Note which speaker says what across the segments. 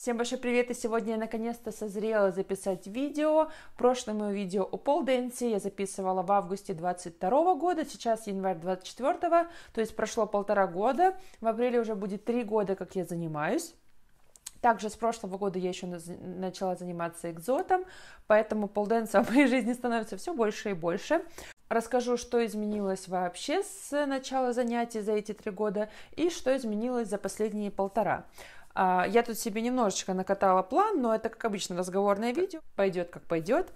Speaker 1: Всем большой привет, и сегодня я наконец-то созрела записать видео. Прошлое мое видео о полденсе я записывала в августе 22 года, сейчас январь 24, то есть прошло полтора года. В апреле уже будет три года, как я занимаюсь. Также с прошлого года я еще начала заниматься экзотом, поэтому полденса в моей жизни становится все больше и больше. Расскажу, что изменилось вообще с начала занятий за эти три года и что изменилось за последние полтора. А, я тут себе немножечко накатала план, но это, как обычно, разговорное видео. Пойдет, как пойдет.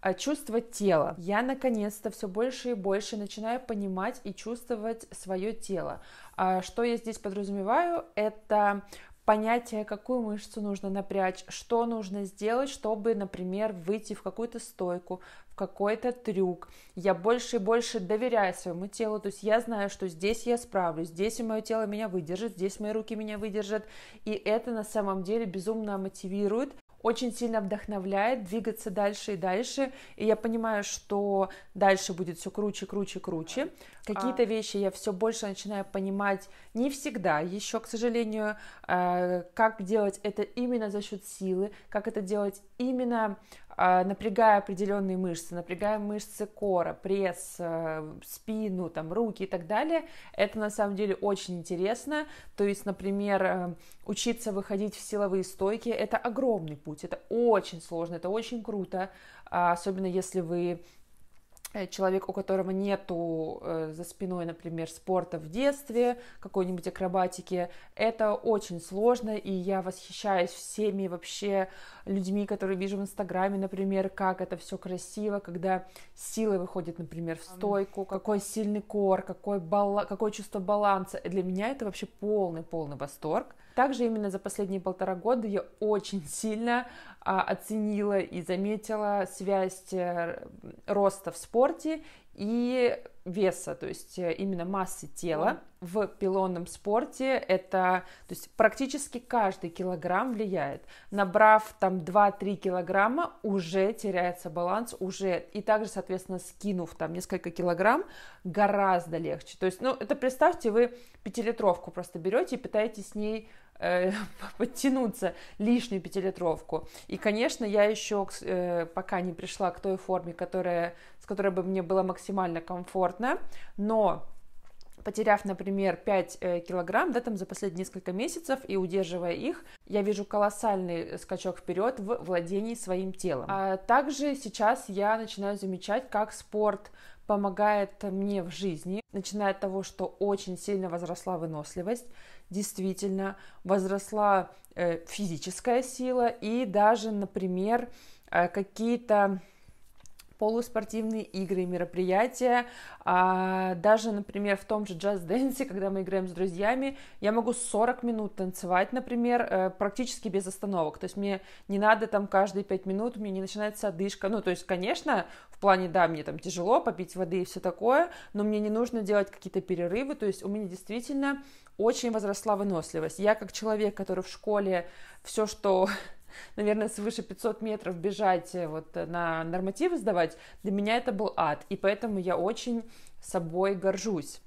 Speaker 1: А, чувство тела. Я наконец-то все больше и больше начинаю понимать и чувствовать свое тело. А, что я здесь подразумеваю? Это понятие, какую мышцу нужно напрячь, что нужно сделать, чтобы, например, выйти в какую-то стойку, в какой-то трюк. Я больше и больше доверяю своему телу, то есть я знаю, что здесь я справлюсь, здесь мое тело меня выдержит, здесь мои руки меня выдержат, и это на самом деле безумно мотивирует очень сильно вдохновляет двигаться дальше и дальше. И я понимаю, что дальше будет все круче, круче, круче. Какие-то а. вещи я все больше начинаю понимать не всегда еще, к сожалению, а, как делать это именно за счет силы, как это делать именно а, напрягая определенные мышцы, напрягая мышцы кора, пресс, э, спину, там, руки и так далее, это на самом деле очень интересно. То есть, например, э, учиться выходить в силовые стойки – это огромный путь, это очень сложно, это очень круто, а, особенно если вы Э, человек, у которого нету э, за спиной, например, спорта в детстве, какой-нибудь акробатики, это очень сложно, и я восхищаюсь всеми вообще людьми, которые вижу в Инстаграме, например, как это все красиво, когда силы выходят, например, в стойку, какой сильный кор, какой бала... какое чувство баланса. Для меня это вообще полный-полный восторг. Также именно за последние полтора года я очень сильно а, оценила и заметила связь э, роста в спорте и веса, то есть э, именно массы тела в пилонном спорте это, то есть практически каждый килограмм влияет. Набрав там 2-3 килограмма, уже теряется баланс, уже, и также, соответственно, скинув там несколько килограмм, гораздо легче. То есть, ну, это представьте, вы пятилитровку просто берете и пытаетесь с ней Э, подтянуться лишнюю пятилитровку. И, конечно, я еще э, пока не пришла к той форме, которая, с которой бы мне было максимально комфортно, но потеряв, например, 5 э, килограмм, да, там за последние несколько месяцев и удерживая их, я вижу колоссальный скачок вперед в владении своим телом. А также сейчас я начинаю замечать, как спорт помогает мне в жизни, начиная от того, что очень сильно возросла выносливость, действительно возросла э, физическая сила и даже, например, э, какие-то полуспортивные игры и мероприятия. А, даже, например, в том же Just Dance, когда мы играем с друзьями, я могу 40 минут танцевать, например, э, практически без остановок. То есть мне не надо там каждые 5 минут, мне не начинается одышка. Ну, то есть, конечно, в плане, да, мне там тяжело попить воды и все такое, но мне не нужно делать какие-то перерывы. То есть у меня действительно очень возросла выносливость. Я как человек, который в школе все, что наверное, свыше 500 метров бежать, э, вот э, на нормативы сдавать, для меня это был ад, и поэтому я очень собой горжусь.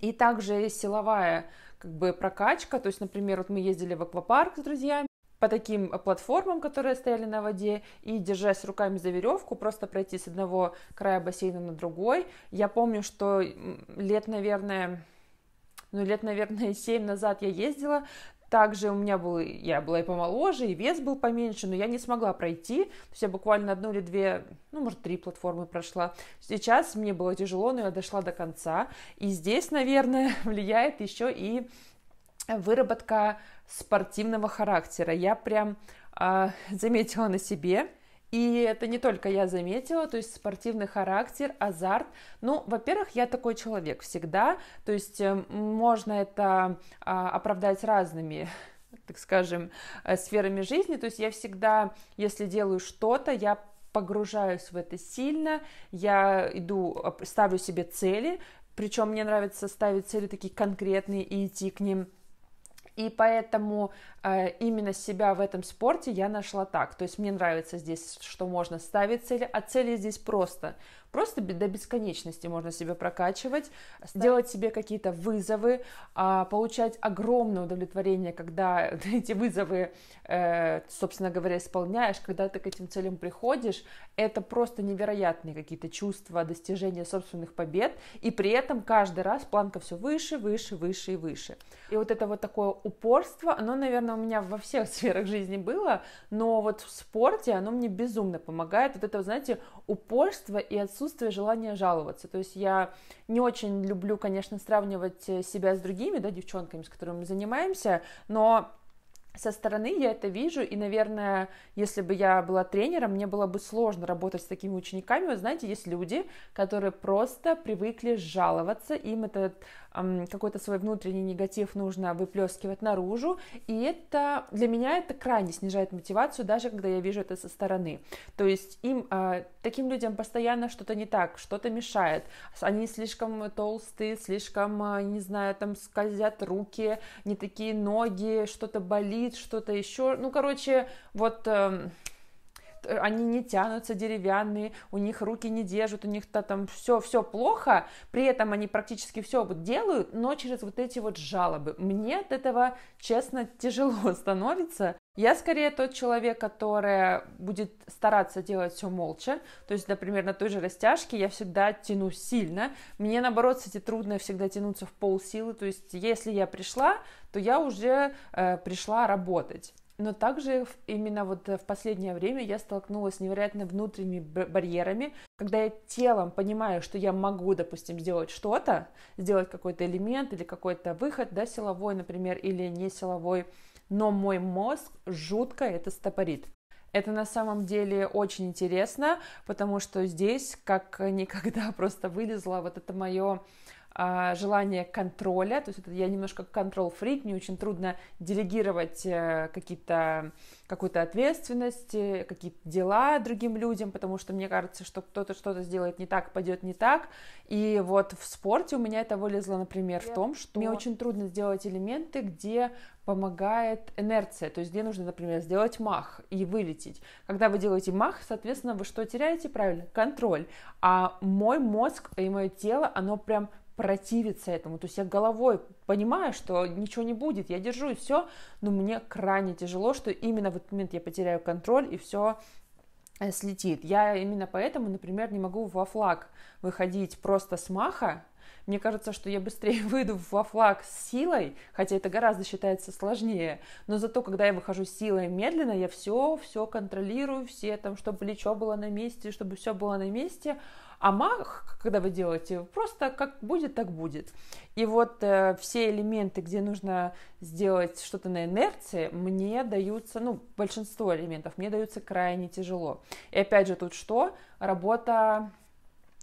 Speaker 1: И также силовая как бы прокачка, то есть, например, вот мы ездили в аквапарк с друзьями, по таким э, платформам, которые стояли на воде, и, держась руками за веревку, просто пройти с одного края бассейна на другой. Я помню, что лет, наверное, ну, лет, наверное, 7 назад я ездила, также у меня был, я была и помоложе, и вес был поменьше, но я не смогла пройти. То есть я буквально одну или две, ну, может, три платформы прошла. Сейчас мне было тяжело, но я дошла до конца. И здесь, наверное, влияет еще и выработка спортивного характера. Я прям э, заметила на себе, и это не только я заметила, то есть спортивный характер, азарт. Ну, во-первых, я такой человек всегда, то есть э, можно это а, оправдать разными так скажем, э, сферами жизни. То есть я всегда, если делаю что-то, я погружаюсь в это сильно, я иду, ставлю себе цели, причем мне нравится ставить цели такие конкретные и идти к ним и поэтому э, именно себя в этом спорте я нашла так. То есть мне нравится здесь, что можно ставить цели, а цели здесь просто. Просто до бесконечности можно себя прокачивать, Ставить. делать себе какие-то вызовы, а, получать огромное удовлетворение, когда эти вызовы, э, собственно говоря, исполняешь, когда ты к этим целям приходишь. Это просто невероятные какие-то чувства, достижения собственных побед, и при этом каждый раз планка все выше, выше, выше и выше. И вот это вот такое упорство, оно, наверное, у меня во всех сферах жизни было, но вот в спорте оно мне безумно помогает. Вот это, знаете, упорство и отсутствие отсутствие желания жаловаться. То есть я не очень люблю, конечно, сравнивать э, себя с другими, да, девчонками, с которыми мы занимаемся, но со стороны я это вижу, и, наверное, если бы я была тренером, мне было бы сложно работать с такими учениками. Вы знаете, есть люди, которые просто привыкли жаловаться, им этот какой-то свой внутренний негатив нужно выплескивать наружу, и это для меня это крайне снижает мотивацию, даже когда я вижу это со стороны. То есть им, а, таким людям постоянно что-то не так, что-то мешает, они слишком толстые, слишком, а, не знаю, там скользят руки, не такие ноги, что-то болит, что-то еще, ну, короче, вот эм, Э, они не тянутся деревянные, у них руки не держат, у них-то там все, все плохо, при этом они практически все вот делают, но через вот эти вот жалобы. Мне от этого, честно, тяжело становится. Я скорее тот человек, который будет стараться делать все молча. То есть, например, на той же растяжке я всегда тяну сильно. Мне, наоборот, кстати, трудно всегда тянуться в полсилы. То есть, если я пришла, то я уже э, пришла работать но также именно вот э, в последнее время я столкнулась с невероятно внутренними барьерами, когда я телом понимаю, что я могу, допустим, сделать что-то, сделать какой-то элемент или какой-то выход, да, силовой, например, или не силовой, но мой мозг жутко это стопорит. Это на самом деле очень интересно, потому что здесь как никогда просто вылезла вот это мое а, желание контроля, то есть это я немножко контрол-фрик, мне очень трудно делегировать э, какие-то, какую-то ответственность, э, какие-то дела другим людям, потому что мне кажется, что кто-то что-то сделает не так, пойдет не так, и вот в спорте у меня это вылезло, например, я... в том, что мне очень трудно сделать элементы, где помогает инерция, то есть где нужно, например, сделать мах и вылететь. Когда вы делаете мах, соответственно, вы что теряете? Правильно, контроль. А мой мозг и мое тело, оно прям противиться этому. То есть я головой понимаю, что ничего не будет, я держу и все, но мне крайне тяжело, что именно в этот момент я потеряю контроль и все э, слетит. Я именно поэтому, например, не могу во флаг выходить просто с маха. Мне кажется, что я быстрее выйду во флаг с силой, хотя это гораздо считается сложнее. Но зато, когда я выхожу с силой медленно, я все, все контролирую, все там, чтобы плечо было на месте, чтобы все было на месте. А мах, когда вы делаете, просто как будет, так будет. И вот э, все элементы, где нужно сделать что-то на инерции, мне даются, ну, большинство элементов мне даются крайне тяжело. И опять же, тут что? Работа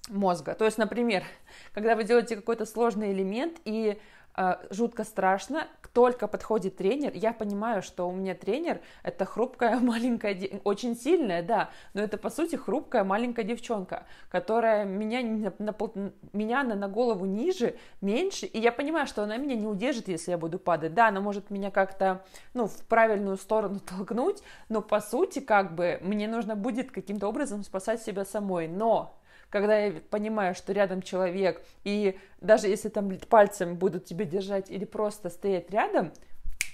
Speaker 1: мозга. То есть, например, когда вы делаете какой-то сложный элемент и а, жутко страшно, только подходит тренер, я понимаю, что у меня тренер это хрупкая маленькая, очень сильная, да, но это по сути хрупкая маленькая девчонка, которая меня на, на, меня на, на голову ниже, меньше, и я понимаю, что она меня не удержит, если я буду падать, да, она может меня как-то, ну, в правильную сторону толкнуть, но по сути, как бы, мне нужно будет каким-то образом спасать себя самой, но когда я понимаю, что рядом человек, и даже если там пальцем будут тебя держать или просто стоять рядом,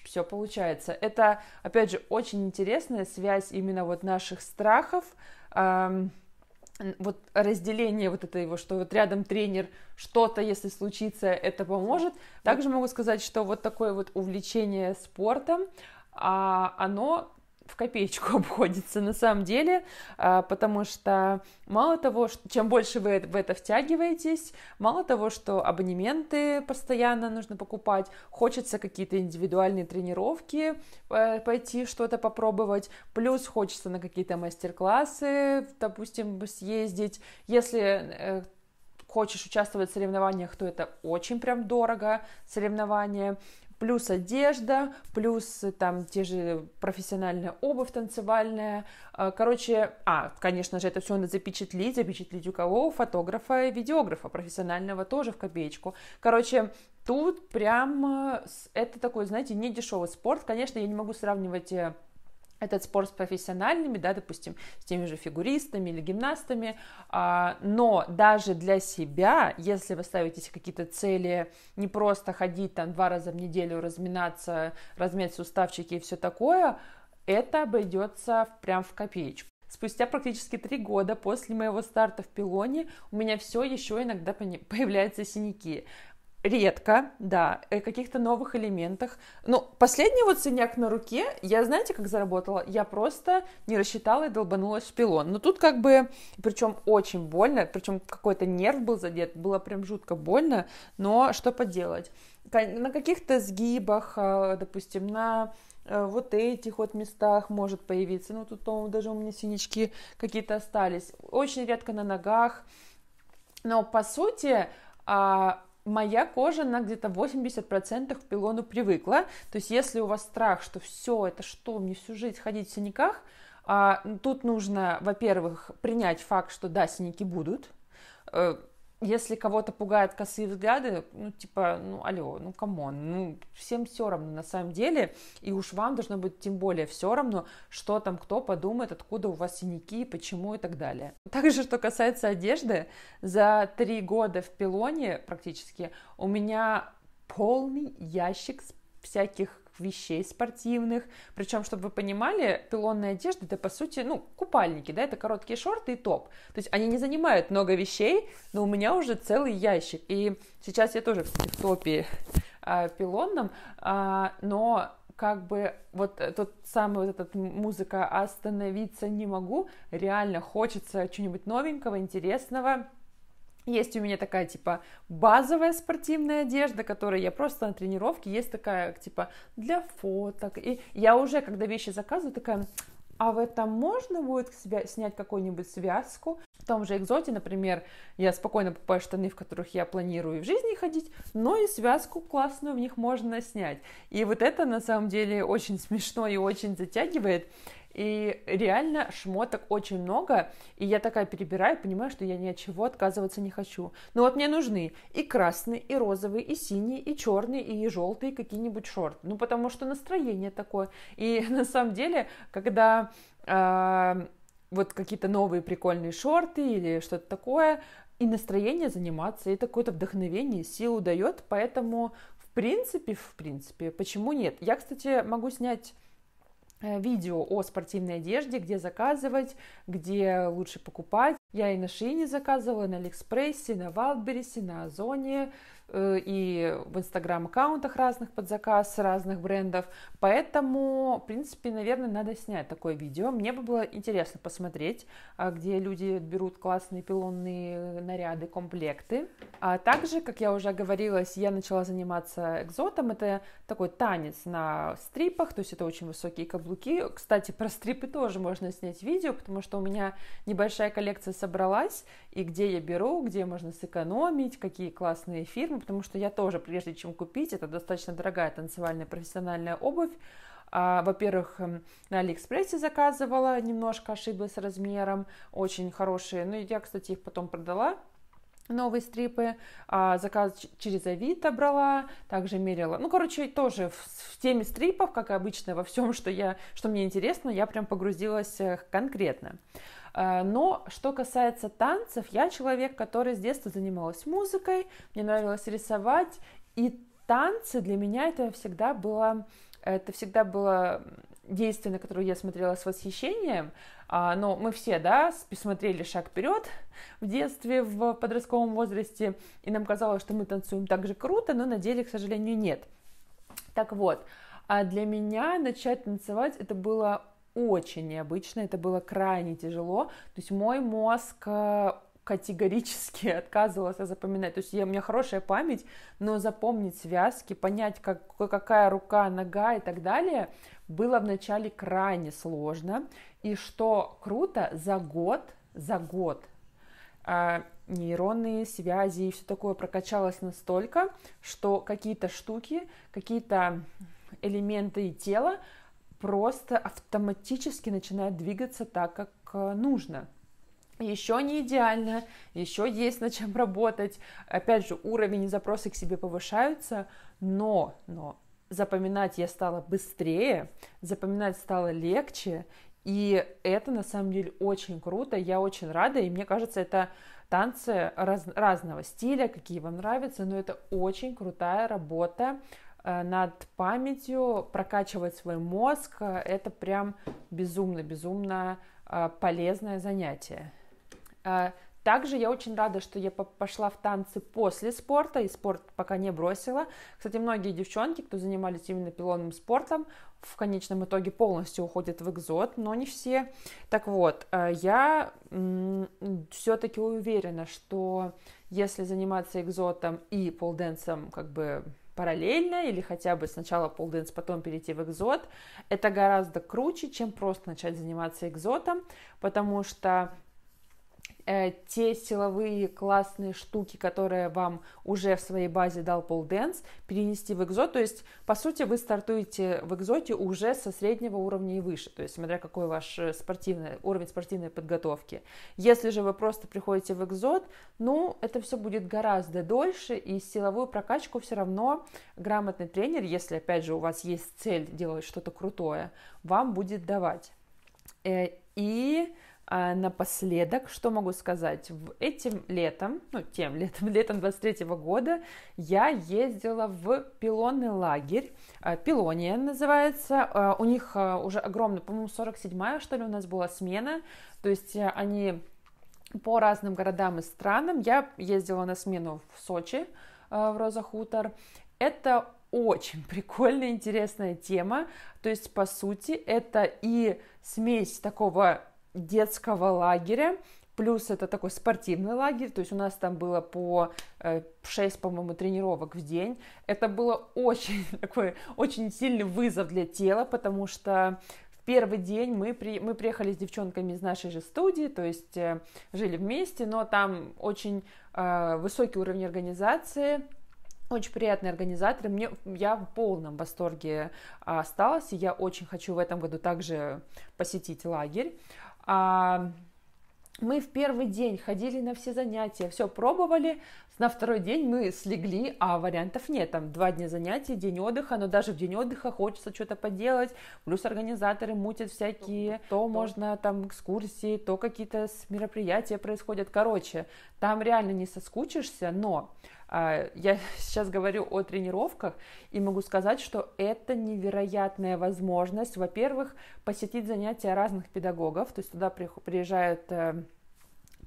Speaker 1: все получается. Это, опять же, очень интересная связь именно вот наших страхов, эм, вот разделение вот этого его, что вот рядом тренер, что-то, если случится, это поможет. Также могу сказать, что вот такое вот увлечение спортом, а, оно в копеечку обходится на самом деле, а, потому что мало того, что, чем больше вы в это втягиваетесь, мало того, что абонементы постоянно нужно покупать, хочется какие-то индивидуальные тренировки э, пойти что-то попробовать, плюс хочется на какие-то мастер-классы, допустим, съездить, если э, хочешь участвовать в соревнованиях, то это очень прям дорого соревнования плюс одежда, плюс э, там те же профессиональная обувь танцевальная. Э, короче, а, конечно же, это все надо запечатлить. Запечатлить у кого? У фотографа и видеографа профессионального тоже в копеечку. Короче, тут прям это такой, знаете, не дешевый спорт. Конечно, я не могу сравнивать э, этот спорт с профессиональными, да, допустим, с теми же фигуристами или гимнастами, а, но даже для себя, если вы ставите какие-то цели, не просто ходить там два раза в неделю, разминаться, размять суставчики и все такое, это обойдется прям в копеечку. Спустя практически три года после моего старта в пилоне у меня все еще иногда появляются синяки редко, да, о э, каких-то новых элементах. Ну, последний вот синяк на руке, я, знаете, как заработала? Я просто не рассчитала и долбанулась в пилон. Но тут как бы, причем очень больно, причем какой-то нерв был задет, было прям жутко больно, но что поделать. На каких-то сгибах, а, допустим, на э, вот этих вот местах может появиться. Ну, тут, даже у меня синячки какие-то остались. Очень редко на ногах. Но, по сути, а, моя кожа на где-то 80% к пилону привыкла. То есть, если у вас страх, что все, это что, мне всю жизнь ходить в синяках, а, тут нужно, во-первых, принять факт, что да, синяки будут, э, если кого-то пугают косые взгляды, ну, типа, ну, алло, ну, камон, ну, всем все равно на самом деле, и уж вам должно быть тем более все равно, что там кто подумает, откуда у вас синяки, почему и так далее. Также, что касается одежды, за три года в пилоне практически у меня полный ящик с всяких вещей спортивных. Причем, чтобы вы понимали, пилонная одежда это по сути, ну, купальники, да, это короткие шорты и топ. То есть они не занимают много вещей, но у меня уже целый ящик. И сейчас я тоже, кстати, в топе э, пилонном, э, но как бы вот тот самый вот этот музыка «Остановиться не могу», реально хочется чего-нибудь новенького, интересного, есть у меня такая, типа, базовая спортивная одежда, которой я просто на тренировке, есть такая, типа, для фоток. И я уже, когда вещи заказываю, такая, а в этом можно будет себя снять какую-нибудь связку? В том же экзоте, например, я спокойно покупаю штаны, в которых я планирую в жизни ходить, но и связку классную в них можно снять. И вот это на самом деле очень смешно и очень затягивает. И реально шмоток очень много, и я такая перебираю, понимаю, что я ни от чего отказываться не хочу. Но вот мне нужны и красные, и розовые, и синие, и черные, и желтые какие-нибудь шорты. Ну, потому что настроение такое. И на самом деле, когда э, вот какие-то новые прикольные шорты или что-то такое, и настроение заниматься, и такое-то вдохновение, силу дает, поэтому в принципе, в принципе, почему нет? Я, кстати, могу снять Э, видео о спортивной одежде, где заказывать, где лучше покупать. Я и на Шиине заказывала, и на Алиэкспрессе, на Валберисе, на Озоне, Э, и в инстаграм-аккаунтах разных под заказ, разных брендов. Поэтому, в принципе, наверное, надо снять такое видео. Мне бы было интересно посмотреть, а, где люди берут классные пилонные э, наряды, комплекты. А также, как я уже оговорилась, я начала заниматься экзотом. Это такой танец на стрипах, то есть это очень высокие каблуки. Кстати, про стрипы тоже можно снять видео, потому что у меня небольшая коллекция собралась, и где я беру, где можно сэкономить, какие классные фирмы, время, потому что я тоже, прежде чем купить, это достаточно дорогая танцевальная профессиональная обувь, а, во-первых, эм, на Алиэкспрессе заказывала, немножко ошиблась с размером, очень хорошие. Ну, я, кстати, их потом продала, новые стрипы, а, заказ через Авито брала, также мерила. Ну, короче, тоже в, в теме стрипов, как и обычно во всем, что, я, что мне интересно, я прям погрузилась э, конкретно. Э, но что касается танцев, я человек, который с детства занималась музыкой, мне нравилось рисовать, и танцы для меня это всегда было, это всегда было действие, на которое я смотрела с восхищением, а, но мы все, да, посмотрели шаг вперед в детстве, в подростковом возрасте, и нам казалось, что мы танцуем так же круто, но на деле, к сожалению, нет. Так вот, а для меня начать танцевать это было очень необычно, это было крайне тяжело. То есть мой мозг э, категорически отказывался запоминать. То есть я, у меня хорошая память, но запомнить связки, понять, как, какая рука, нога и так далее, было вначале крайне сложно. И что круто, за год, за год э, нейронные связи и все такое прокачалось настолько, что какие-то штуки, какие-то элементы тела просто автоматически начинает двигаться так, как э, нужно. Еще не идеально, еще есть над чем работать. Опять же, уровень и запросы к себе повышаются, но, но запоминать я стала быстрее, запоминать стало легче, и это на самом деле очень круто, я очень рада, и мне кажется, это танцы раз, разного стиля, какие вам нравятся, но это очень крутая работа Э, над памятью, прокачивать свой мозг. Э, это прям безумно-безумно э, полезное занятие. Также я очень рада, что я пошла в танцы после спорта, и спорт пока не бросила. Кстати, многие девчонки, кто занимались именно пилонным спортом, в конечном итоге полностью уходят в экзот, но не все. Так вот, я все-таки уверена, что если заниматься экзотом и полденсом как бы параллельно или хотя бы сначала полденс, потом перейти в экзот. Это гораздо круче, чем просто начать заниматься экзотом, потому что Э, те силовые классные штуки, которые вам уже в своей базе дал Пол Дэнс, перенести в экзот, То есть, по сути, вы стартуете в экзоте уже со среднего уровня и выше, то есть, смотря какой ваш э, спортивный, уровень спортивной подготовки. Если же вы просто приходите в экзот, ну, это все будет гораздо дольше, и силовую прокачку все равно грамотный тренер, если, опять же, у вас есть цель делать что-то крутое, вам будет давать. Э, и а напоследок, что могу сказать? этим летом, ну, тем летом, летом 23 года я ездила в пилонный лагерь. А, пилония называется. А, у них а, уже огромный, по-моему, 47-я, что ли, у нас была смена. То есть э, они по разным городам и странам. Я ездила на смену в Сочи, в Роза Хутор. Это очень прикольная, интересная тема. То есть, по сути, это и смесь такого детского лагеря, плюс это такой спортивный лагерь, то есть у нас там было по 6, э, по-моему, тренировок в день. Это было очень такой, очень сильный вызов для тела, потому что в первый день мы, при, мы приехали с девчонками из нашей же студии, то есть э, жили вместе, но там очень э, высокий уровень организации, очень приятные организаторы. Мне, я в полном восторге э, осталась, и я очень хочу в этом году также посетить лагерь. А, мы в первый день ходили на все занятия, все пробовали, на второй день мы слегли, а вариантов нет. Там два дня занятий, день отдыха, но даже в день отдыха хочется что-то поделать. Плюс организаторы мутят всякие, то, то можно там экскурсии, то какие-то мероприятия происходят. Короче, там реально не соскучишься, но а, я сейчас говорю о тренировках и могу сказать, что это невероятная возможность, во-первых, посетить занятия разных педагогов, то есть туда приезжают э,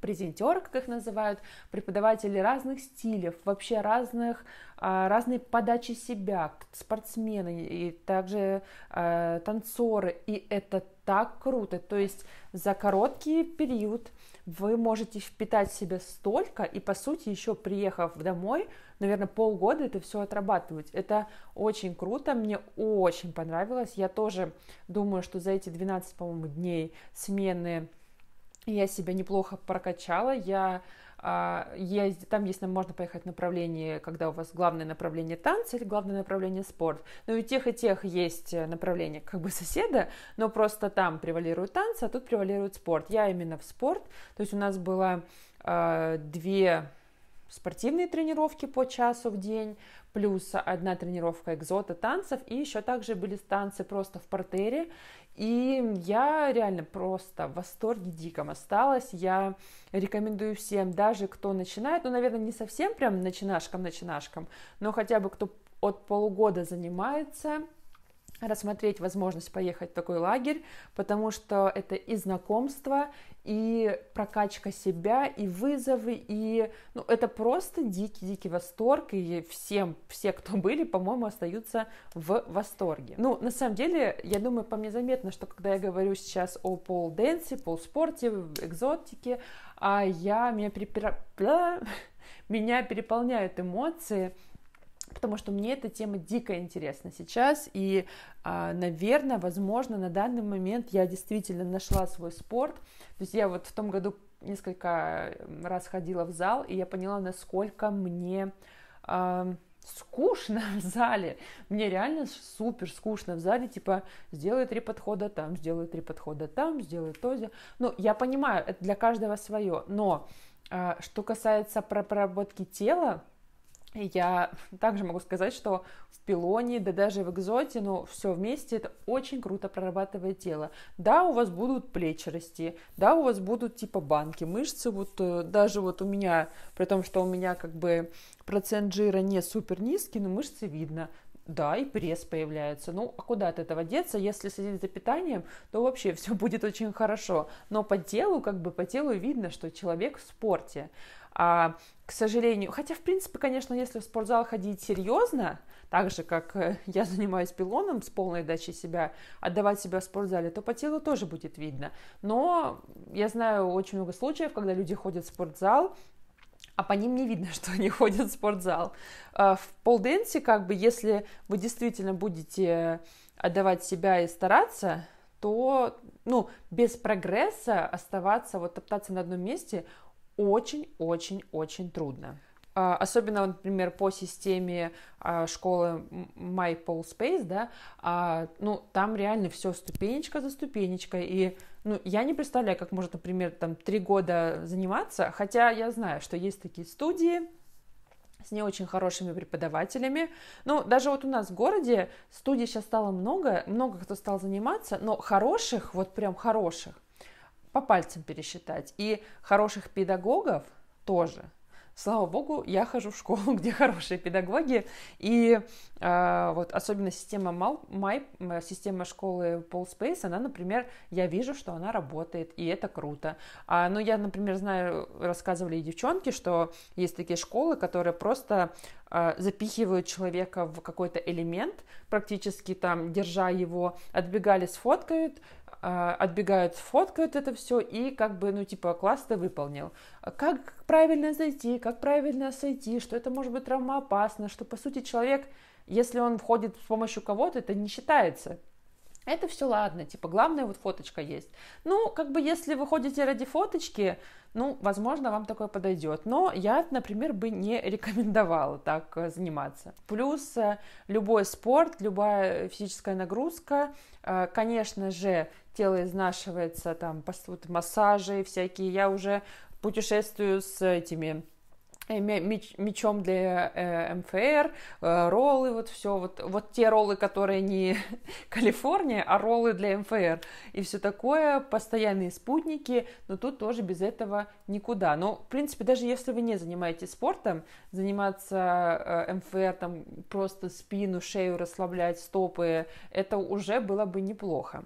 Speaker 1: презентер, как их называют, преподаватели разных стилей, вообще разных, а, разной подачи себя, спортсмены и также а, танцоры. И это так круто. То есть за короткий период вы можете впитать в себя столько, и по сути еще приехав домой, наверное, полгода это все отрабатывать. Это очень круто, мне очень понравилось. Я тоже думаю, что за эти 12, по-моему, дней смены я себя неплохо прокачала, я а, есть, там есть, можно поехать в направлении, когда у вас главное направление танцы или главное направление спорт. Но и тех и тех есть э, направление как бы соседа, но просто там превалируют танцы, а тут превалирует спорт. Я именно в спорт, то есть у нас было э, две спортивные тренировки по часу в день, плюс одна тренировка экзота танцев, и еще также были танцы просто в портере, и я реально просто в восторге диком осталась. Я рекомендую всем, даже кто начинает, ну, наверное, не совсем прям начинашкам, начинашкам, но хотя бы кто от полугода занимается, рассмотреть возможность поехать в такой лагерь, потому что это и знакомство, и прокачка себя, и вызовы, и ну, это просто дикий-дикий восторг, и всем, все, кто были, по-моему, остаются в восторге. Ну, на самом деле, я думаю, по мне заметно, что когда я говорю сейчас о пол-дэнсе, пол-спорте, экзотике, а я, меня, перепира... меня переполняют эмоции, потому что мне эта тема дико интересна сейчас, и, а, наверное, возможно, на данный момент я действительно нашла свой спорт, то есть я вот в том году несколько раз ходила в зал, и я поняла, насколько мне а, скучно в зале. Мне реально супер скучно в зале, типа, сделаю три подхода там, сделаю три подхода там, сделаю то. Сделаю. Ну, я понимаю, это для каждого свое, но а, что касается проработки тела, я также могу сказать, что в пилоне, да даже в экзоте, но все вместе, это очень круто прорабатывает тело. Да, у вас будут плечи расти, да, у вас будут типа банки, мышцы, вот э, даже вот у меня, при том, что у меня как бы процент жира не супер низкий, но мышцы видно. Да, и пресс появляется. Ну, а куда от этого деться? Если следить за питанием, то вообще все будет очень хорошо. Но по телу, как бы по телу видно, что человек в спорте. А, к сожалению, хотя, в принципе, конечно, если в спортзал ходить серьезно, так же, как э, я занимаюсь пилоном с полной дачей себя, отдавать себя в спортзале, то по телу тоже будет видно. Но я знаю очень много случаев, когда люди ходят в спортзал, а по ним не видно, что они ходят в спортзал. А, в полденсе, как бы, если вы действительно будете отдавать себя и стараться, то, ну, без прогресса оставаться, вот топтаться на одном месте очень-очень-очень трудно. А, особенно, например, по системе а, школы My Pole Space, да, ну, там реально все ступенечка за ступенечкой, и ну, я не представляю, как можно, например, там три года заниматься, хотя я знаю, что есть такие студии, с не очень хорошими преподавателями. Ну, даже вот у нас в городе студий сейчас стало много, много кто стал заниматься, но хороших, вот прям хороших, по пальцам пересчитать. И хороших педагогов тоже слава богу, я хожу в школу, где хорошие педагоги, и э, вот особенно система Май, система школы Полспейс, она, например, я вижу, что она работает, и это круто. А, ну, я, например, знаю, рассказывали и девчонки, что есть такие школы, которые просто э, запихивают человека в какой-то элемент, практически там, держа его, отбегали, сфоткают, а, отбегают, фоткают это все и как бы, ну, типа, класс ты выполнил. Как правильно зайти, как правильно сойти, что это может быть травмоопасно, что, по сути, человек, если он входит с помощью кого-то, это не считается это все ладно, типа, главное, вот фоточка есть. Ну, как бы, если вы ходите ради фоточки, ну, возможно, вам такое подойдет. Но я, например, бы не рекомендовала так э, заниматься. Плюс э, любой спорт, любая физическая нагрузка, э, конечно же, тело изнашивается, там, массажи всякие. Я уже путешествую с этими Э, меч, мечом для э, МФР, э, роллы, вот все, вот, вот те роллы, которые не Калифорния, а роллы для МФР и все такое, постоянные спутники, но тут тоже без этого никуда. Но, в принципе, даже если вы не занимаетесь спортом, заниматься э, МФР, там, просто спину, шею расслаблять, стопы, это уже было бы неплохо.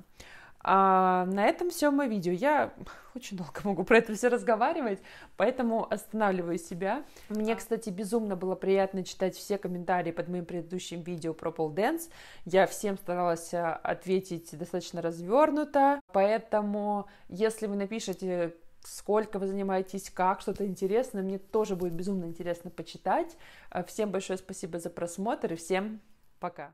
Speaker 1: А на этом все мое видео. Я очень долго могу про это все разговаривать, поэтому останавливаю себя. Мне, а. кстати, безумно было приятно читать все комментарии под моим предыдущим видео про Pole Dance. Я всем старалась а, ответить достаточно развернуто, поэтому если вы напишете сколько вы занимаетесь, как, что-то интересное, мне тоже будет безумно интересно почитать. А, всем большое спасибо за просмотр и всем пока!